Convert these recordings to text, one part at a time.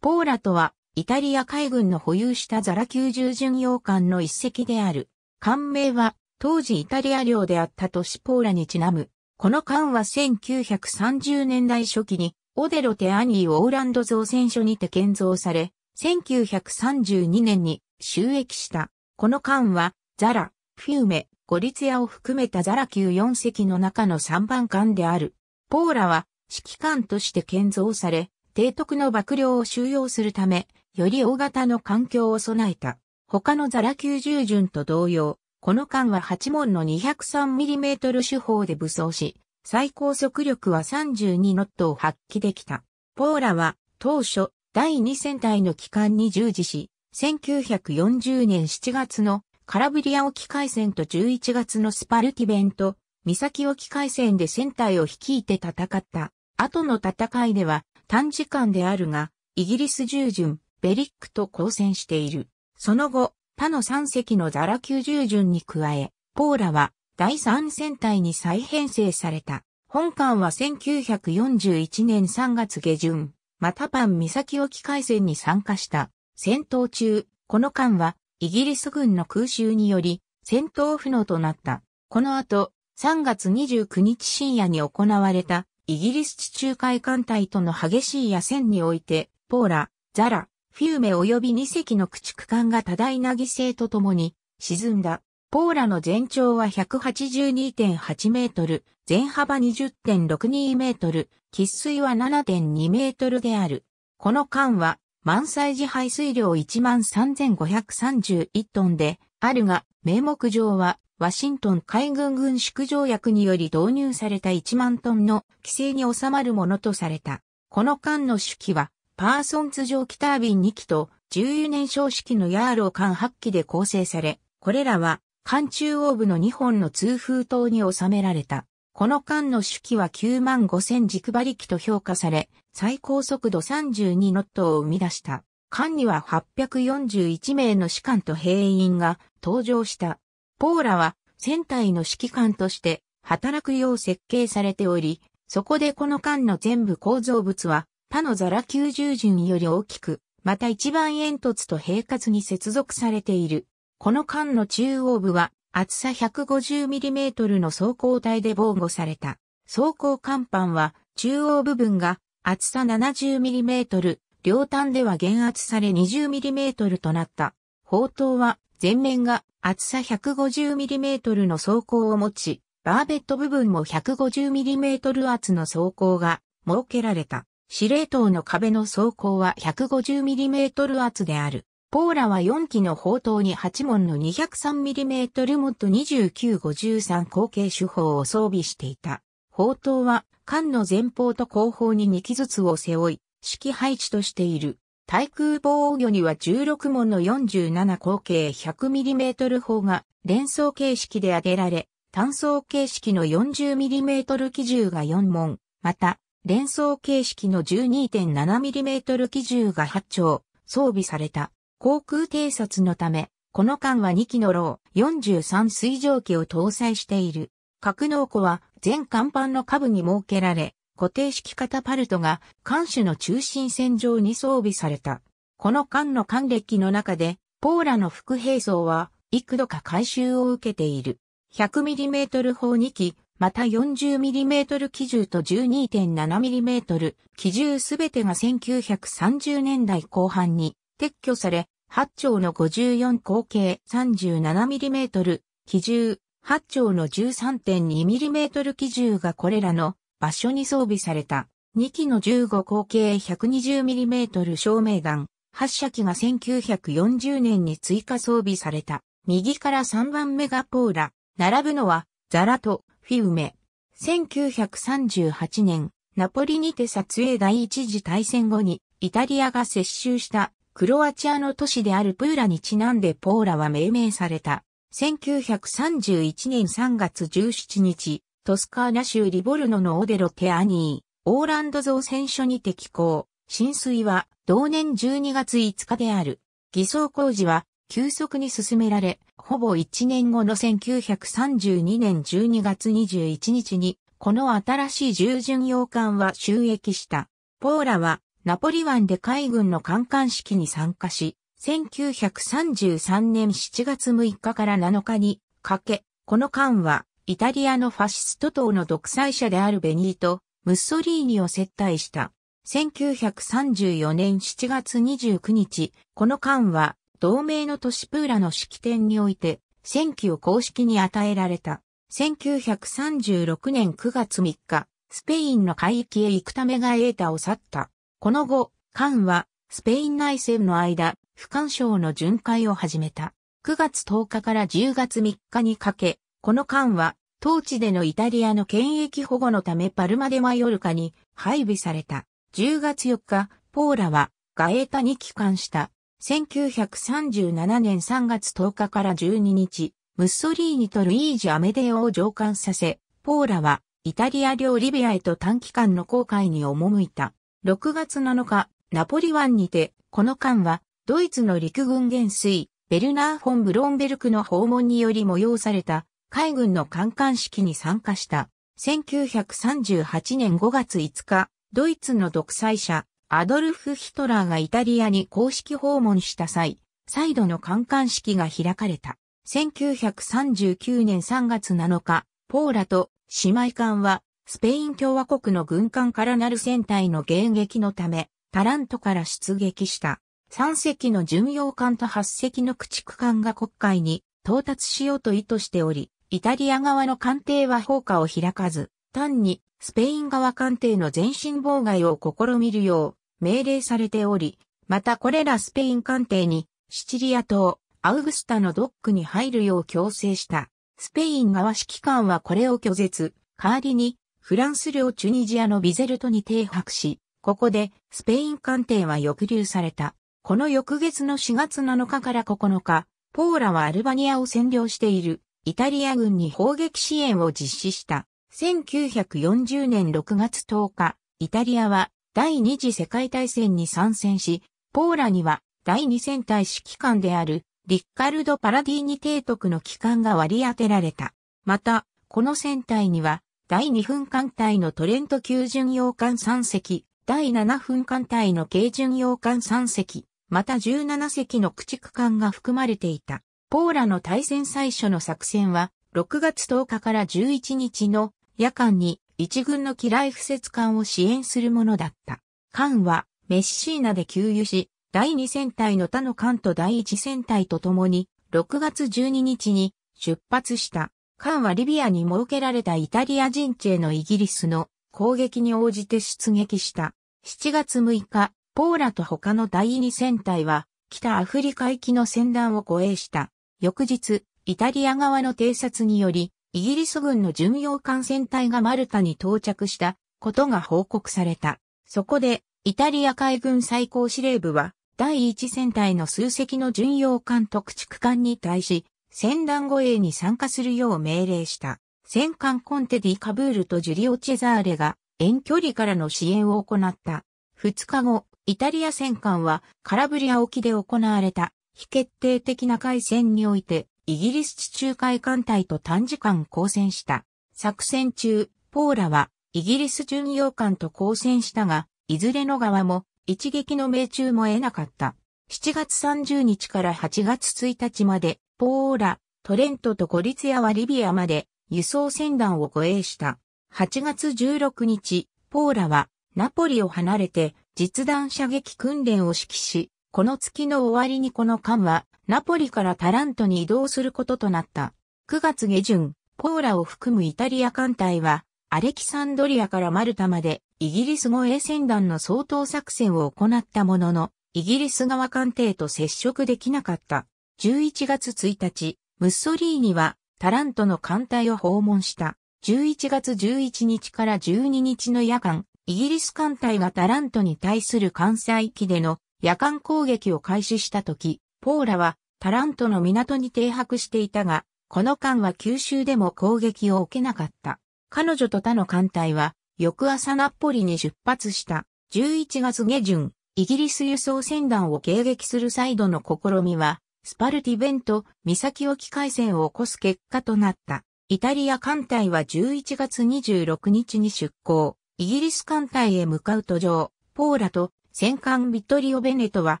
ポーラとは、イタリア海軍の保有したザラ級従巡洋艦の一隻である。艦名は、当時イタリア領であった都市ポーラにちなむ。この艦は1930年代初期に、オデロテアニーオーランド造船所にて建造され、1932年に収益した。この艦は、ザラ、フィーメ、ゴリツヤを含めたザラ級4隻の中の3番艦である。ポーラは、指揮艦として建造され、提督の幕僚を収容するため、より大型の環境を備えた。他のザラ90巡と同様、この艦は8門の 203mm 手法で武装し、最高速力は32ノットを発揮できた。ポーラは当初第2戦隊の機関に従事し、1940年7月のカラブリア沖海戦と11月のスパルティベンと、岬沖海戦で戦隊を率いて戦った。後の戦いでは短時間であるが、イギリス従順、ベリックと交戦している。その後、他の3隻のザラ級従順に加え、ポーラは第3戦隊に再編成された。本艦は1941年3月下旬、マタパン岬沖海戦に参加した。戦闘中、この艦はイギリス軍の空襲により戦闘不能となった。この後、3月29日深夜に行われたイギリス地中海艦隊との激しい野戦において、ポーラ、ザラ、フィウメ及び2隻の駆逐艦が多大な犠牲とともに沈んだ。ポーラの全長は182.8メートル、全幅20.62メートル、喫水は7.2メートルである。この艦は満載時排水量13,531トンで、あるが、名目上はワシントン海軍軍縮条約により導入された1万トンの規制に収まるものとされた。この艦の主機は、パーソンズ蒸気タービン2機と、重油燃焼式のヤーロー艦8機で構成され、これらは、艦中央部の2本の通風塔に収められた。この艦の主機は9万5000軸馬力と評価され、最高速度32ノットを生み出した。艦には841名の士官と兵員が登場した。ポーラは船体の指揮官として働くよう設計されており、そこでこの艦の全部構造物は他のザラ90順より大きく、また一番煙突と平滑に接続されている。この艦の中央部は厚さ 150mm の装甲体で防護された。装甲甲板は中央部分が厚さ 70mm、両端では減圧され 20mm となった。砲塔は前面が厚さ 150mm の装甲を持ち、バーベット部分も 150mm 厚の装甲が設けられた。司令塔の壁の装甲は 150mm 厚である。ポーラは4機の砲塔に8門の 203mm モット2953後継手法を装備していた。砲塔は艦の前方と後方に2機ずつを背負い、指揮配置としている。対空防御には16門の47口径 100mm 砲が連装形式で挙げられ、単装形式の 40mm 機銃が4門、また、連装形式の 12.7mm 機銃が8丁、装備された。航空偵察のため、この間は2機のロー43水蒸気を搭載している。格納庫は全甲板の下部に設けられ、固定式型パルトが艦首の中心線上に装備された。この艦の艦歴の中で、ポーラの副兵装は幾度か改修を受けている。100mm 砲2機、また 40mm 機銃と 12.7mm 機銃すべてが1930年代後半に撤去され、8丁の54口径 37mm 機銃、8丁の 13.2mm 機銃がこれらの場所に装備された2機の15口径 120mm 照明弾発射機が1940年に追加装備された右から3番目がポーラ、並ぶのはザラとフィウメ。1938年、ナポリにて撮影第一次大戦後にイタリアが接収したクロアチアの都市であるプーラにちなんでポーラは命名された。1931年3月17日、トスカーナ州リボルノのオデロテアニー、オーランド造船所に適行、浸水は同年12月5日である。偽装工事は急速に進められ、ほぼ1年後の1932年12月21日に、この新しい従巡洋艦は収益した。ポーラはナポリ湾で海軍の艦艦式に参加し、1933年7月6日から7日にかけ、この艦はイタリアのファシスト党の独裁者であるベニート・ムッソリーニを接待した。1934年7月29日、この間は、同盟の都市プーラの式典において、選挙を公式に与えられた。1936年9月3日、スペインの海域へ行くためがエータを去った。この後、間は、スペイン内戦の間、不干渉の巡回を始めた。9月10日から10月3日にかけ、この間は、当地でのイタリアの権益保護のためパルマデマヨルカに配備された。10月4日、ポーラはガエータに帰還した。1937年3月10日から12日、ムッソリーニとルイージ・アメデオを上官させ、ポーラはイタリア領リビアへと短期間の航海に赴いた。6月7日、ナポリ湾にて、この間は、ドイツの陸軍元帥、ベルナー・フォン・ブロンベルクの訪問により催された、海軍の艦艦式に参加した。1938年5月5日、ドイツの独裁者、アドルフ・ヒトラーがイタリアに公式訪問した際、再度の観艦式が開かれた。1939年3月7日、ポーラと姉妹艦は、スペイン共和国の軍艦からなる船体の迎撃のため、タラントから出撃した。3隻の巡洋艦と8隻の駆逐艦が国会に到達しようと意図しており、イタリア側の艦艇は砲火を開かず、単にスペイン側艦艇の前身妨害を試みるよう命令されており、またこれらスペイン艦艇にシチリア島、アウグスタのドックに入るよう強制した。スペイン側指揮官はこれを拒絶、代わりにフランス領チュニジアのビゼルトに停泊し、ここでスペイン艦艇は抑留された。この翌月の4月7日から9日、ポーラはアルバニアを占領している。イタリア軍に砲撃支援を実施した。1940年6月10日、イタリアは第二次世界大戦に参戦し、ポーラには第二戦隊指揮官であるリッカルド・パラディーニ提督の機関が割り当てられた。また、この戦隊には第2分艦隊のトレント級巡洋艦3隻、第7分艦隊の軽巡洋艦3隻、また17隻の駆逐艦が含まれていた。ポーラの対戦最初の作戦は、6月10日から11日の夜間に一軍の機雷不設艦を支援するものだった。艦はメッシーナで給油し、第2戦隊の他の艦と第1戦隊と共に、6月12日に出発した。艦はリビアに設けられたイタリア人地へのイギリスの攻撃に応じて出撃した。7月6日、ポーラと他の第2戦隊は、北アフリカ行きの戦団を護衛した。翌日、イタリア側の偵察により、イギリス軍の巡洋艦船隊がマルタに到着したことが報告された。そこで、イタリア海軍最高司令部は、第一戦隊の数隻の巡洋艦特畜艦に対し、戦団護衛に参加するよう命令した。戦艦コンテディ・カブールとジュリオ・チェザーレが遠距離からの支援を行った。2日後、イタリア戦艦はカラブリア沖で行われた非決定的な海戦において、イギリス地中海艦隊と短時間交戦した。作戦中、ポーラはイギリス巡洋艦と交戦したが、いずれの側も一撃の命中も得なかった。7月30日から8月1日まで、ポーラ、トレントとゴリツヤはリビアまで輸送船団を護衛した。8月16日、ポーラはナポリを離れて実弾射撃訓練を指揮し、この月の終わりにこの艦は、ナポリからタラントに移動することとなった。9月下旬、ポーラを含むイタリア艦隊は、アレキサンドリアからマルタまで、イギリス語衛船団の総統作戦を行ったものの、イギリス側艦艇と接触できなかった。11月1日、ムッソリーニはタラントの艦隊を訪問した。11月11日から12日の夜間、イギリス艦隊がタラントに対する関西機での夜間攻撃を開始した時、ポーラはタラントの港に停泊していたが、この間は九州でも攻撃を受けなかった。彼女と他の艦隊は、翌朝ナッポリに出発した。11月下旬、イギリス輸送船団を迎撃するサイドの試みは、スパルティベント、岬沖海戦を起こす結果となった。イタリア艦隊は11月26日に出港、イギリス艦隊へ向かう途上、ポーラと戦艦ビトリオ・ベネトは、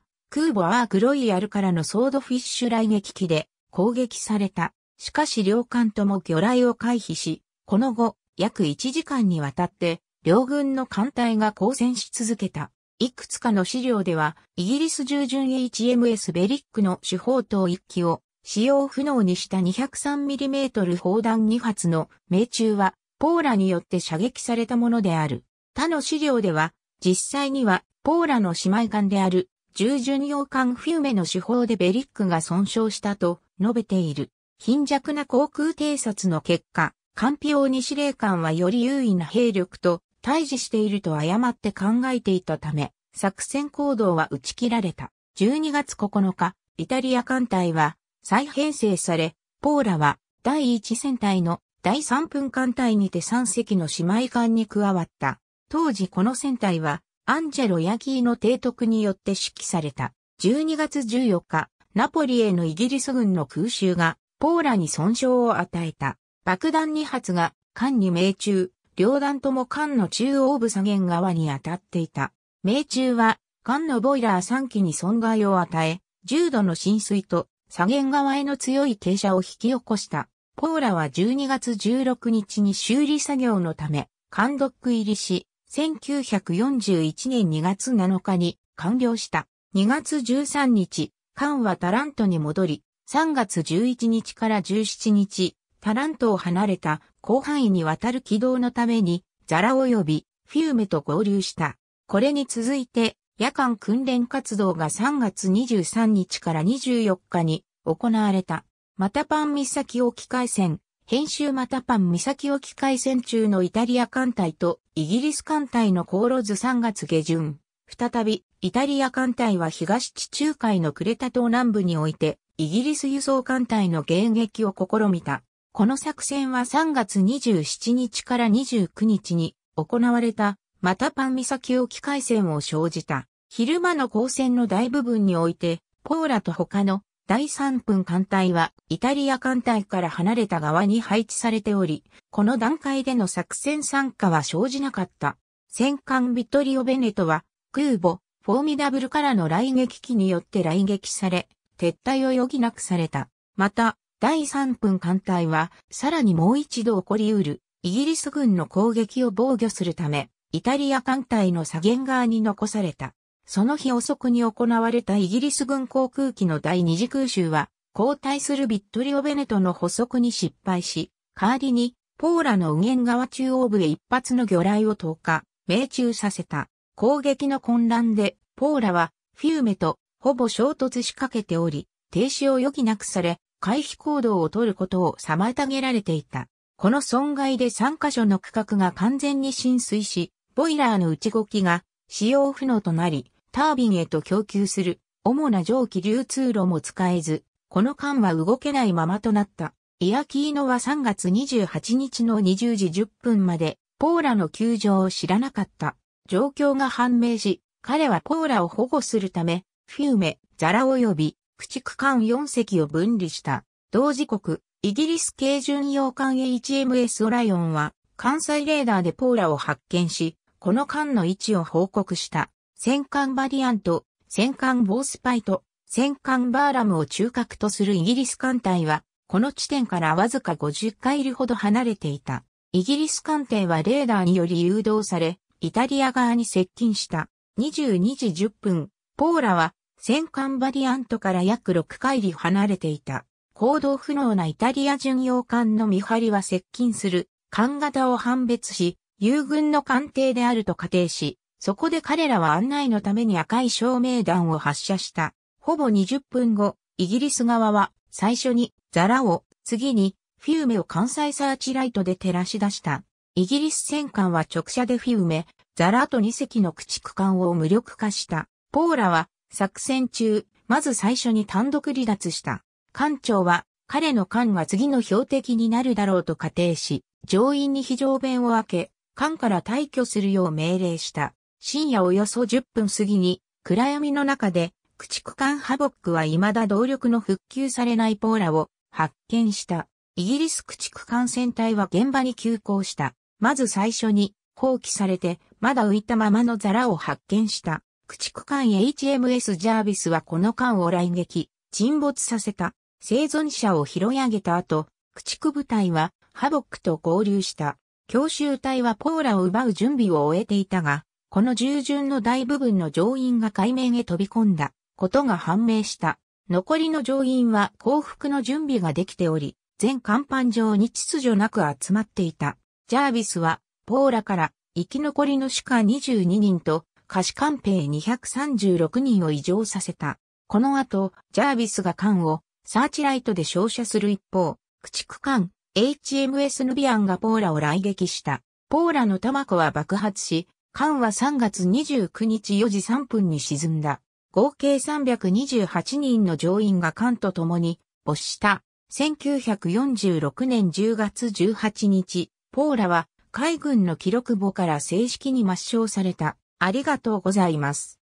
空母アーク・ロイヤルからのソードフィッシュ来撃機で攻撃された。しかし両艦とも魚雷を回避し、この後、約1時間にわたって、両軍の艦隊が交戦し続けた。いくつかの資料では、イギリス従順 HMS ベリックの主砲塔1機を使用不能にした 203mm 砲弾2発の命中は、ポーラによって射撃されたものである。他の資料では、実際にはポーラの姉妹艦である、従巡洋艦フィーメの手法でベリックが損傷したと述べている。貧弱な航空偵察の結果、カンピオー司令官はより優位な兵力と対峙していると誤って考えていたため、作戦行動は打ち切られた。12月9日、イタリア艦隊は再編成され、ポーラは第1戦隊の第3分艦隊にて3隻の姉妹艦に加わった。当時この戦隊はアンジェロ・ヤギーの提督によって指揮された12月14日、ナポリへのイギリス軍の空襲がポーラに損傷を与えた。爆弾2発が艦に命中、両弾とも艦の中央部左舷側に当たっていた。命中は艦のボイラー3機に損害を与え、重度の浸水と左舷側への強い傾斜を引き起こした。ポーラは12月16日に修理作業のため、艦ドック入りし、1941年2月7日に完了した。2月13日、カンはタラントに戻り、3月11日から17日、タラントを離れた広範囲にわたる軌道のために、ザラ及びフィウメと合流した。これに続いて、夜間訓練活動が3月23日から24日に行われた。またパン岬沖海戦、編集またパン岬沖海戦中のイタリア艦隊とイギリス艦隊の航路図3月下旬。再び、イタリア艦隊は東地中海のクレタ島南部において、イギリス輸送艦隊の迎撃を試みた。この作戦は3月27日から29日に行われた、またパン岬沖海戦を生じた。昼間の交戦の大部分において、ポーラと他の第3分艦隊はイタリア艦隊から離れた側に配置されており、この段階での作戦参加は生じなかった。戦艦ビトリオ・ベネトは空母、フォーミダブルからの雷撃機によって雷撃され、撤退を余儀なくされた。また、第3分艦隊は、さらにもう一度起こり得る、イギリス軍の攻撃を防御するため、イタリア艦隊の左舷側に残された。その日遅くに行われたイギリス軍航空機の第二次空襲は、交代するビットリオ・ベネトの捕捉に失敗し、代わりに、ポーラの右舷側中央部へ一発の魚雷を投下、命中させた。攻撃の混乱で、ポーラは、フィウメと、ほぼ衝突しかけており、停止を余儀なくされ、回避行動を取ることを妨げられていた。この損害で3カ所の区画が完全に浸水し、ボイラーの内動きが使用不能となり、タービンへと供給する主な蒸気流通路も使えず、この間は動けないままとなった。イアキーノは3月28日の20時10分まで、ポーラの球場を知らなかった。状況が判明し、彼はポーラを保護するため、フィウメ、ザラ及び、駆逐艦4隻を分離した。同時刻、イギリス系巡洋艦 HMS オライオンは、関西レーダーでポーラを発見し、この艦の位置を報告した。戦艦バリアント、戦艦ボースパイと戦艦バーラムを中核とするイギリス艦隊は、この地点からわずか50回りほど離れていた。イギリス艦艇はレーダーにより誘導され、イタリア側に接近した。22時10分、ポーラは戦艦バリアントから約6回り離れていた。行動不能なイタリア巡洋艦の見張りは接近する艦型を判別し、友軍の艦艇であると仮定し、そこで彼らは案内のために赤い照明弾を発射した。ほぼ20分後、イギリス側は最初にザラを、次にフィウメを関西サーチライトで照らし出した。イギリス戦艦は直射でフィウメ、ザラと2隻の駆逐艦を無力化した。ポーラは作戦中、まず最初に単独離脱した。艦長は彼の艦が次の標的になるだろうと仮定し、乗員に非常弁を開け、艦から退去するよう命令した。深夜およそ10分過ぎに、暗闇の中で、駆逐艦ハボックは未だ動力の復旧されないポーラを発見した。イギリス駆逐艦船隊は現場に急行した。まず最初に放棄されて、まだ浮いたままのザラを発見した。駆逐艦 HMS ジャービスはこの艦を来撃、沈没させた。生存者を拾い上げた後、駆逐部隊はハボックと合流した。強襲隊はポーラを奪う準備を終えていたが、この従順の大部分の乗員が海面へ飛び込んだことが判明した。残りの乗員は降伏の準備ができており、全甲板上に秩序なく集まっていた。ジャービスは、ポーラから生き残りの主二22人と菓子官兵236人を異常させた。この後、ジャービスが艦をサーチライトで照射する一方、駆逐艦 HMS ヌビアンがポーラを来撃した。ポーラのタは爆発し、艦は3月29日4時3分に沈んだ。合計328人の乗員が艦と共に没した。1946年10月18日、ポーラは海軍の記録簿から正式に抹消された。ありがとうございます。